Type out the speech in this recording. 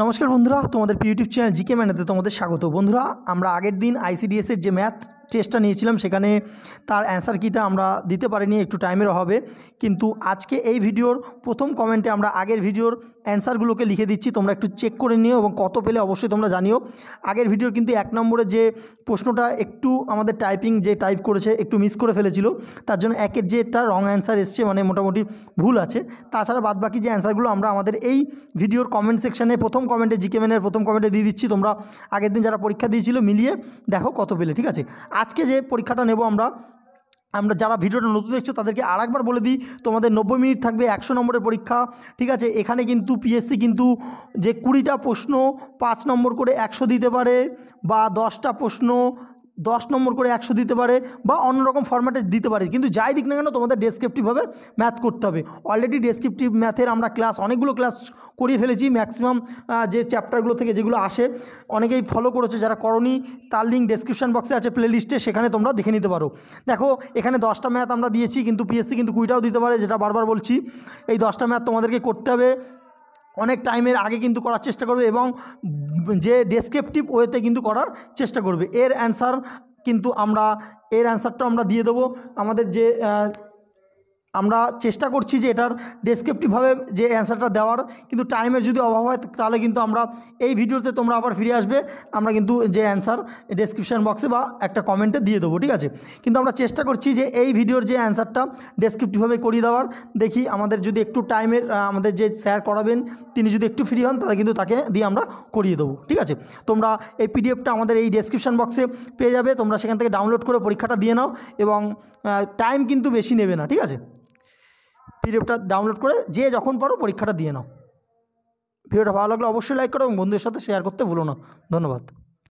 নমস্কার বন্ধুরা তোমাদের ইউটিউব চ্যানেল জিকে ম্যানেতে তোমাদের স্বাগত বন্ধুরা আমরা আগের দিন আইসিডিএসের যে ম্যাথ টেস্টটা নিয়েছিলাম সেখানে তার অ্যান্সার কিটা আমরা দিতে পারিনি একটু টাইমের অভাবে কিন্তু আজকে এই ভিডিওর প্রথম কমেন্টে আমরা আগের ভিডিওর অ্যান্সারগুলোকে লিখে দিচ্ছি তোমরা একটু চেক করে নিও এবং কত পেলে অবশ্যই তোমরা জানিও আগের ভিডিওর কিন্তু এক নম্বরে যে প্রশ্নটা একটু আমাদের টাইপিং যে টাইপ করেছে একটু মিস করে ফেলেছিল তার জন্য একের যে একটা রং অ্যান্সার এসছে মানে মোটামুটি ভুল আছে তাছাড়া বাদবাকি যে অ্যান্সারগুলো আমরা আমাদের এই ভিডিওর কমেন্ট সেকশানে প্রথম কমেন্টে জিকে মেনের প্রথম কমেন্টে দিয়ে দিচ্ছি তোমরা আগের দিন যারা পরীক্ষা দিয়েছিল মিলিয়ে দেখো কত পেলে ঠিক আছে আজকে যে পরীক্ষাটা নেব আমরা আমরা যারা ভিডিওটা নতুন দেখছো তাদেরকে আরেকবার বলে দিই তোমাদের নব্বই মিনিট থাকবে একশো নম্বরের পরীক্ষা ঠিক আছে এখানে কিন্তু পিএসসি কিন্তু যে কুড়িটা প্রশ্ন পাঁচ নম্বর করে একশো দিতে পারে বা দশটা প্রশ্ন দশ নম্বর করে একশো দিতে পারে বা অন্যরকম ফর্ম্যাটে দিতে পারে কিন্তু যাই দিক না কেন তোমাদের ডেসক্রিপটিভভাবে ম্যাথ করতে হবে অলরেডি ডেসক্রিপটিভ ম্যাথের আমরা ক্লাস অনেকগুলো ক্লাস করিয়ে ফেলেছি ম্যাক্সিমাম যে চ্যাপ্টারগুলো থেকে যেগুলো আসে অনেকেই ফলো করেছে যারা করনি তার লিঙ্ক ডেসক্রিপশান বক্সে আছে প্লেলিস্টে সেখানে তোমরা দেখে নিতে পারো দেখো এখানে দশটা ম্যাথ আমরা দিয়েছি কিন্তু পিএসসি কিন্তু কুইটাও দিতে পারে যেটা বারবার বলছি এই দশটা ম্যাথ তোমাদেরকে করতে হবে অনেক টাইমের আগে কিন্তু করার চেষ্টা করবে এবং যে ডেসক্রিপটিভ ওয়েতে কিন্তু করার চেষ্টা করবে এর অ্যান্সার কিন্তু আমরা এর অ্যান্সারটা আমরা দিয়ে দেবো আমাদের যে আমরা চেষ্টা করছি যে এটার ডেসক্রিপটিভভাবে যে অ্যান্সারটা দেওয়ার কিন্তু টাইমের যদি অভাব হয় তাহলে কিন্তু আমরা এই ভিডিওতে তোমরা আবার ফিরে আসবে আমরা কিন্তু যে অ্যান্সার ডেসক্রিপশান বক্সে বা একটা কমেন্টে দিয়ে দেবো ঠিক আছে কিন্তু আমরা চেষ্টা করছি যে এই ভিডিওর যে অ্যান্সারটা ডেসক্রিপটিভভাবে করিয়ে দেওয়ার দেখি আমাদের যদি একটু টাইমের আমাদের যে স্যার করাবেন তিনি যদি একটু ফ্রি হন তাহলে কিন্তু তাকে দিয়ে আমরা করিয়ে দেবো ঠিক আছে তোমরা এই পিডিএফটা আমাদের এই ডেসক্রিপশান বক্সে পেয়ে যাবে তোমরা সেখান থেকে ডাউনলোড করে পরীক্ষাটা দিয়ে নাও এবং টাইম কিন্তু বেশি নেবে না ঠিক আছে পিডিএফটা ডাউনলোড করে যে যখন পারো পরীক্ষাটা দিয়ে নাও ভিডিওটা ভালো লাগলে অবশ্যই লাইক করো এবং বন্ধুদের সাথে শেয়ার করতে ভুলো না ধন্যবাদ